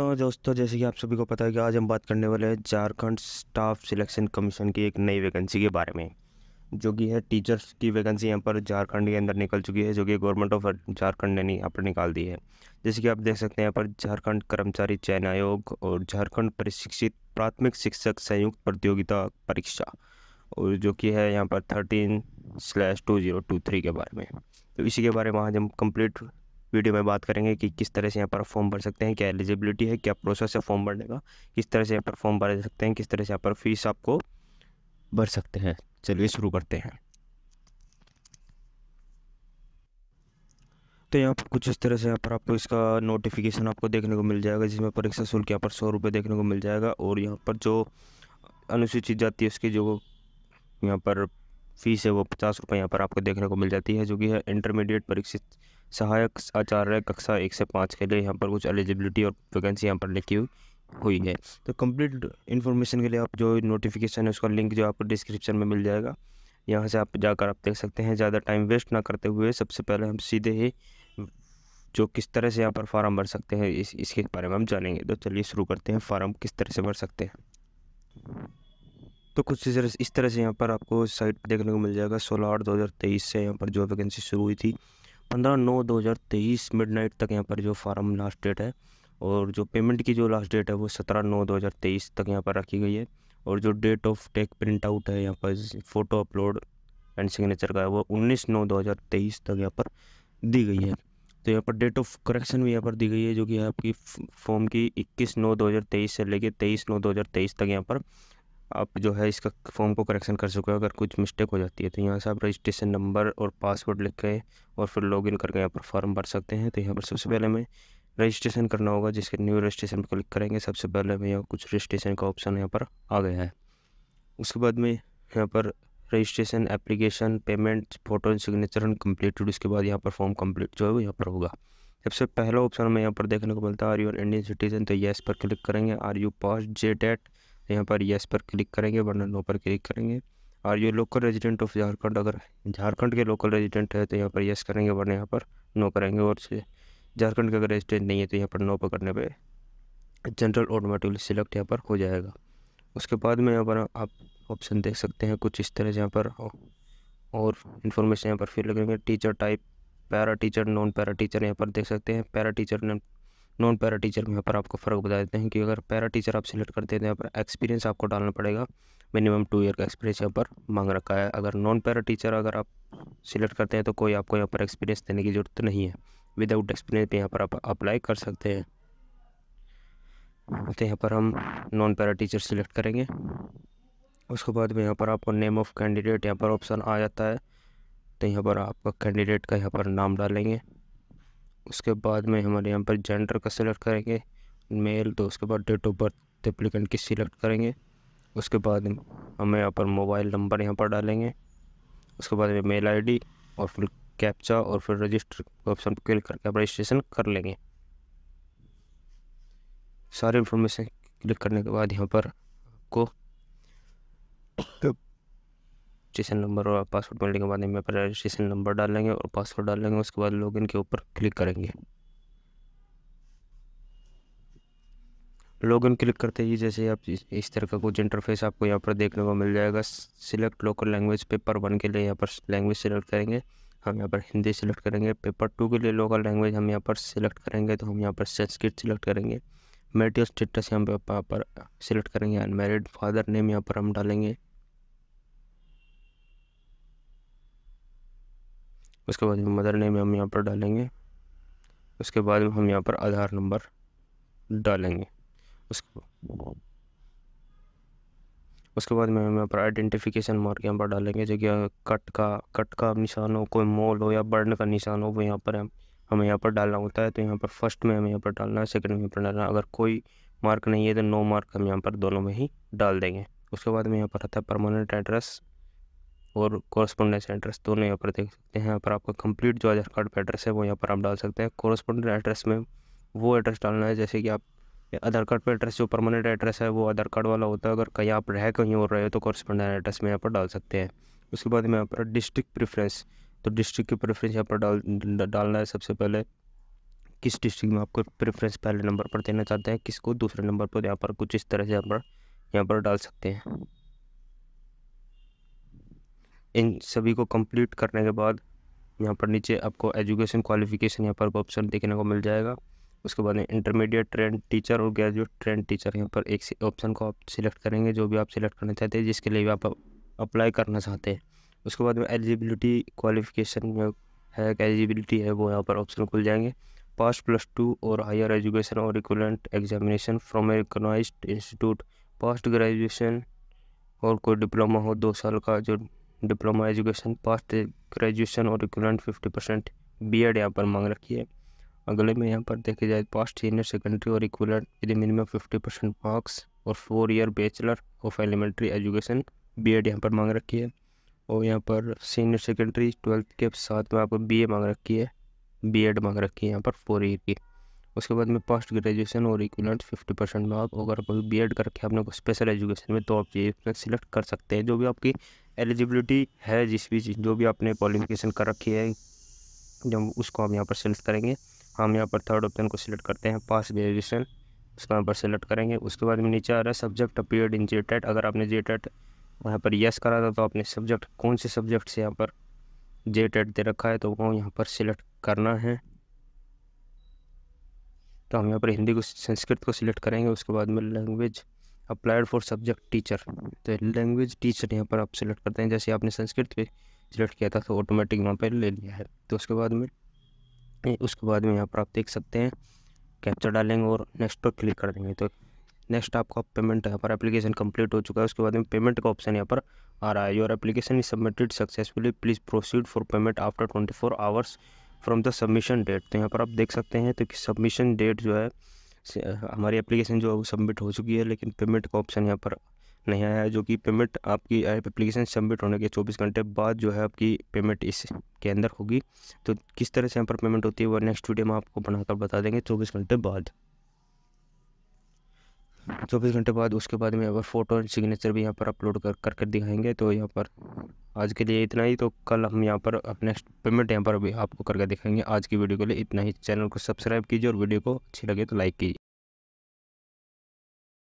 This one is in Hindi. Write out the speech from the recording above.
नमस्कार दोस्तों जैसे कि आप सभी को पता है कि आज हम बात करने वाले हैं झारखंड स्टाफ सिलेक्शन कमीशन की एक नई वैकेंसी के बारे में जो कि है टीचर्स की वैकेंसी यहाँ पर झारखंड के अंदर निकल चुकी है जो कि गवर्नमेंट ऑफ झारखंड ने यहाँ पर निकाल दी है जैसे कि आप देख सकते हैं यहाँ पर झारखंड कर्मचारी चयन आयोग और झारखंड प्रशिक्षित प्राथमिक शिक्षक संयुक्त प्रतियोगिता परीक्षा और जो कि है यहाँ पर thirteen slash two zero two three के बारे में तो इसी के बारे में आज हम कंप्लीट वीडियो में बात करेंगे कि किस तरह से यहाँ पर फॉर्म भर सकते हैं क्या एलिजिबिलिटी है क्या प्रोसेस है फॉर्म भरने का किस तरह से यहाँ पर फॉर्म भर सकते हैं किस तरह से यहाँ पर फीस आपको भर सकते हैं चलिए शुरू करते हैं तो यहाँ पर कुछ इस तरह से यहाँ पर आपको इसका नोटिफिकेशन आपको देखने को मिल जाएगा जिसमें परीक्षा शुल्क यहाँ पर सौ रुपये देखने को मिल जाएगा और यहाँ पर जो अनुसूचित जाति है उसकी जो यहाँ पर फीस है वो पचास रुपये यहाँ पर आपको देखने को मिल जाती है जो कि है इंटरमीडिएट परीक्षित सहायक आचार्य कक्षा एक से पाँच के लिए यहाँ पर कुछ एलिजिबिलिटी और वैकेंसी यहाँ पर लिखी हुई हुई है तो कंप्लीट इन्फॉर्मेशन के लिए आप जो नोटिफिकेशन है उसका लिंक जो आपको डिस्क्रिप्शन में मिल जाएगा यहाँ से आप जाकर आप देख सकते हैं ज़्यादा टाइम वेस्ट ना करते हुए सबसे पहले हम सीधे ही जो किस तरह से यहाँ पर फार्म भर सकते हैं इस इसके बारे में हम जानेंगे तो चलिए शुरू करते हैं फार्म किस तरह से भर सकते हैं तो कुछ इस तरह से यहाँ पर आपको साइट पर देखने को मिल जाएगा सोलह आठ दो हज़ार तेईस से यहाँ पर जो वैकेंसी शुरू हुई थी पंद्रह नौ दो हज़ार तेईस मिड नाइट तक यहाँ पर जो फार्म लास्ट डेट है और जो पेमेंट की जो लास्ट डेट है वो सत्रह नौ दो हज़ार तेईस तक यहाँ पर रखी गई है और जो date of take print out है यहाँ पर फ़ोटो अपलोड एंड सिग्नेचर का है वो उन्नीस नौ दो हज़ार तेईस तक यहाँ पर दी गई है तो यहाँ पर डेट ऑफ करेक्शन भी यहाँ पर दी गई है जो कि आपकी फॉर्म की इक्कीस नौ दो हज़ार तेईस से लेके तेईस नौ दो हज़ार तेईस तक यहाँ पर आप जो है इसका फॉर्म को करेक्शन कर सको अगर कुछ मिस्टेक हो जाती है तो यहाँ से आप रजिस्ट्रेशन नंबर और पासवर्ड लिख के और फिर लॉगिन करके यहाँ पर फॉर्म भर सकते हैं तो यहाँ पर सबसे पहले हमें रजिस्ट्रेशन करना होगा जिसके न्यू रजिस्ट्रेशन पर क्लिक करेंगे सबसे पहले हमें यहाँ कुछ रजिस्ट्रेशन का ऑप्शन यहाँ पर आ गया है उसके बाद में यहाँ पर registration application payment photo and signature and completed उसके बाद यहाँ पर फॉर्म कम्प्लीट जो है वो यहाँ पर होगा सबसे पहला ऑप्शन हमें यहाँ पर देखने को मिलता है आर यू इंडियन सिटीजन तो येस पर क्लिक करेंगे are you pass J date यहाँ पर येस पर क्लिक करेंगे वरना नो पर क्लिक करेंगे और ये लोकल रेजिडेंट ऑफ झारखंड अगर झारखंड के लोकल रेजिडेंट है तो यहाँ पर येस करेंगे वरना यहाँ पर नो करेंगे और झारखंड का अगर रेजिडेंट नहीं है तो यहाँ पर नो पर करने पर जनरल ऑटोमेटिकली सिलेक्ट यहाँ पर हो जाएगा उसके बाद में यहाँ पर आप ऑप्शन देख सकते हैं कुछ इस तरह से यहाँ पर और इन्फॉर्मेशन यहाँ पर फिर लगेंगे teacher type para teacher non para teacher यहाँ पर देख सकते हैं para teacher non para teacher में यहाँ पर आपको फ़र्क बता देते हैं कि अगर पैरा टीचर आप सिलेक्ट करते हैं तो यहाँ पर एक्सपीरियंस आपको डालना पड़ेगा मिनिमम टू ईयर का एक्सपीरियंस यहाँ पर मांग रखा है अगर नॉन पैरा टीचर अगर आप सिलेक्ट करते हैं तो कोई आपको यहाँ पर एक्सपीरियंस देने की ज़रूरत नहीं है विदाउट एक्सपीरियंस भी यहाँ पर आप अप्लाई कर सकते हैं तो यहाँ पर हम नॉन पैरा टीचर सिलेक्ट करेंगे उसके बाद में यहाँ पर आपको नेम ऑफ़ कैंडिडेट यहाँ पर ऑप्शन आ जाता है तो यहाँ पर आपका कैंडिडेट का यहाँ पर नाम डालेंगे उसके बाद में हमारे यहाँ पर जेंडर का सिलेक्ट करेंगे मेल तो उसके बाद डेट ऑफ बर्थ एप्लीकेंट की सिलेक्ट करेंगे उसके बाद हम यहाँ पर मोबाइल नंबर यहाँ पर डालेंगे उसके बाद में मेल डी और फिर कैप्चा और फिर रजिस्टर ऑप्शन पर क्लिक करके आप रजिस्ट्रेशन कर लेंगे सारे इन्फॉर्मेशन क्लिक करने के बाद यहाँ पर आपको रजिस्ट्रेशन नंबर और पासवर्ड मिलने के बाद यहाँ पर रजिस्ट्रेशन नंबर डाल लेंगे और पासवर्ड डाल लेंगे उसके बाद लॉगिन के ऊपर क्लिक करेंगे लॉगिन क्लिक करते ही जैसे आप इस तरह का कुछ इंटरफेस आपको यहाँ पर देखने को मिल जाएगा select local language paper one के लिए यहाँ पर लैंग्वेज सिलेक्ट करेंगे हम यहाँ पर हिंदी सिलेक्ट करेंगे पेपर टू के लिए लोकल लैंग्वेज हम यहाँ पर सिलेक्ट करेंगे तो हम यहाँ पर संस्कृत सिलेक्ट करेंगे मेरिटल स्टेटस यहाँ पर सिलेक्ट करेंगे अनमेरिड फादर नेम यहाँ पर हम डालेंगे उसके बाद में मदर नेम हम यहाँ पर डालेंगे उसके बाद में हम यहाँ पर आधार नंबर डालेंगे उसके उसके बाद में हम यहाँ पर आइडेंटिफिकेशन मार्क यहाँ पर डालेंगे जो कि कट का कट का निशान हो कोई मोल हो या बर्न का निशान हो वो यहाँ पर हम हमें यहाँ पर डालना होता है तो यहाँ पर फर्स्ट में हमें यहाँ पर डालना है सेकंड में यहाँ पर डालना है अगर कोई मार्क नहीं है तो नो मार्क हम यहाँ पर दोनों में ही डाल देंगे उसके बाद में यहाँ पर आता है परमानेंट एड्रेस और कॉरस्पोंडेंस एड्रेस दोनों यहाँ पर देख सकते हैं यहाँ पर आपका कंप्लीट जो आधार कार्ड पर एड्रेस है वो यहाँ पर आप डाल सकते हैं कॉरस्पोंडेंट एड्रेस में वो एड्रेस डालना है जैसे कि आप आधार कार्ड पर एड्रेस जो परमानेंट एड्रेस है वो आधार कार्ड वाला होता है अगर कहीं आप रह कहीं और रहे हो तो कॉरस्पोंडेंट एड्रेस में यहाँ पर डाल सकते हैं उसके बाद में यहाँ पर डिस्ट्रिक्ट प्रेफरेंस तो डिस्ट्रिक्ट की प्रेफरेंस यहाँ पर डाल डालना है सबसे पहले किस डिस्ट्रिक्ट में आपको प्रेफरेंस पहले नंबर पर देना चाहते हैं किसको दूसरे नंबर पर यहाँ पर कुछ इस तरह से यहाँ पर यहाँ पर डाल सकते हैं इन सभी को कंप्लीट करने के बाद यहाँ पर नीचे आपको एजुकेशन क्वालिफिकेशन यहाँ पर ऑप्शन देखने को मिल जाएगा उसके बाद इंटरमीडिएट ट्रेंड टीचर और ग्रेजुएट ट्रेंड टीचर यहाँ पर एक ऑप्शन को आप सिलेक्ट करेंगे जो भी आप सिलेक्ट करना चाहते हैं जिसके लिए भी आप अप्लाई करना चाहते हैं उसके बाद में एलिजिबिलिटी क्वालिफिकेशन में है एलिजिबिलिटी है वो यहाँ पर ऑप्शन खुल जाएंगे पास प्लस टू और हायर एजुकेशन और equivalent examination from a recognise institute passed graduation और कोई डिप्लोमा हो दो साल का जो डिप्लोमा एजुकेशन पास्ट ग्रेजुएशन और equivalent fifty percent B Ed यहाँ पर मांग रखी है अगले में यहाँ पर देखा जाए तो पास्ट सीनियर सेकेंडरी और equivalent with minimum fifty percent marks और four year bachelor of elementary education B Ed यहाँ पर मांग रखी है और यहाँ पर सीनियर सेकेंडरी ट्वेल्थ के साथ में आपको बी ए मांग रखी है बी एड मांग रखी है यहाँ पर फोर ईयर की उसके बाद में पोस्ट ग्रेजुएशन और इक्वलेंट फिफ्टी परसेंट मार्क अगर कोई बी एड करके आपने को स्पेशल एजुकेशन में तो आप ये सिलेक्ट कर सकते हैं जो भी आपकी एलिजिबिलिटी है जिस भी चीज़ जो भी आपने क्वालिफिकेशन कर रखी है जब उसको हम यहाँ पर सिलेक्ट करेंगे हम यहाँ पर थर्ड ऑप्शन को सिलेक्ट करते हैं पास ग्रेजुएशन उसको यहाँ पर सिलेक्ट करेंगे उसके बाद में नीचे आ रहा है सब्जेक्ट अपीयर्ड इन जे अगर आपने जे टेट e वहाँ पर येस करा था तो आपने सब्जेक्ट कौन से सब्जेक्ट से यहाँ पर जे टेट e दे रखा है तो वो यहाँ पर सिलेक्ट करना है तो हम यहाँ पर हिंदी को संस्कृत को सिलेक्ट करेंगे उसके बाद में language applied for subject teacher तो लैंग्वेज टीचर यहाँ पर आप सिलेक्ट करते हैं जैसे आपने संस्कृत पे सिलेक्ट किया था तो ऑटोमेटिक वहाँ पर ले लिया है तो उसके बाद में उसके बाद में यहाँ पर आप देख सकते हैं कैप्चर डालेंगे और नेक्स्ट पर क्लिक कर देंगे तो नेक्स्ट आपका पेमेंट यहाँ पर एप्लीकेशन कंप्लीट हो चुका है उसके बाद में पेमेंट का ऑप्शन यहाँ पर आ रहा है your application is submitted successfully please proceed for payment after twenty four hours from the submission date तो यहाँ पर आप देख सकते हैं तो कि सबमिशन डेट जो है हमारी एप्लीकेशन जो है वो सबमिट हो चुकी है लेकिन पेमेंट का ऑप्शन यहाँ पर नहीं आया है जो कि पेमेंट आपकी एप्लीकेशन सबमिट होने के 24 घंटे बाद जो है आपकी पेमेंट इस के अंदर होगी तो किस तरह से यहाँ पर पेमेंट होती है वो नेक्स्ट वीडियो में आपको बनाकर बता देंगे 24 घंटे बाद चौबीस घंटे बाद उसके बाद में अगर फ़ोटो एंड सिग्नेचर भी यहाँ पर अपलोड कर कर कर दिखाएंगे तो यहाँ पर आज के लिए इतना ही तो कल हम यहाँ पर अपने पेमेंट यहाँ पर भी आपको करके दिखाएंगे आज की वीडियो के लिए इतना ही चैनल को सब्सक्राइब कीजिए और वीडियो को अच्छी लगे तो लाइक कीजिए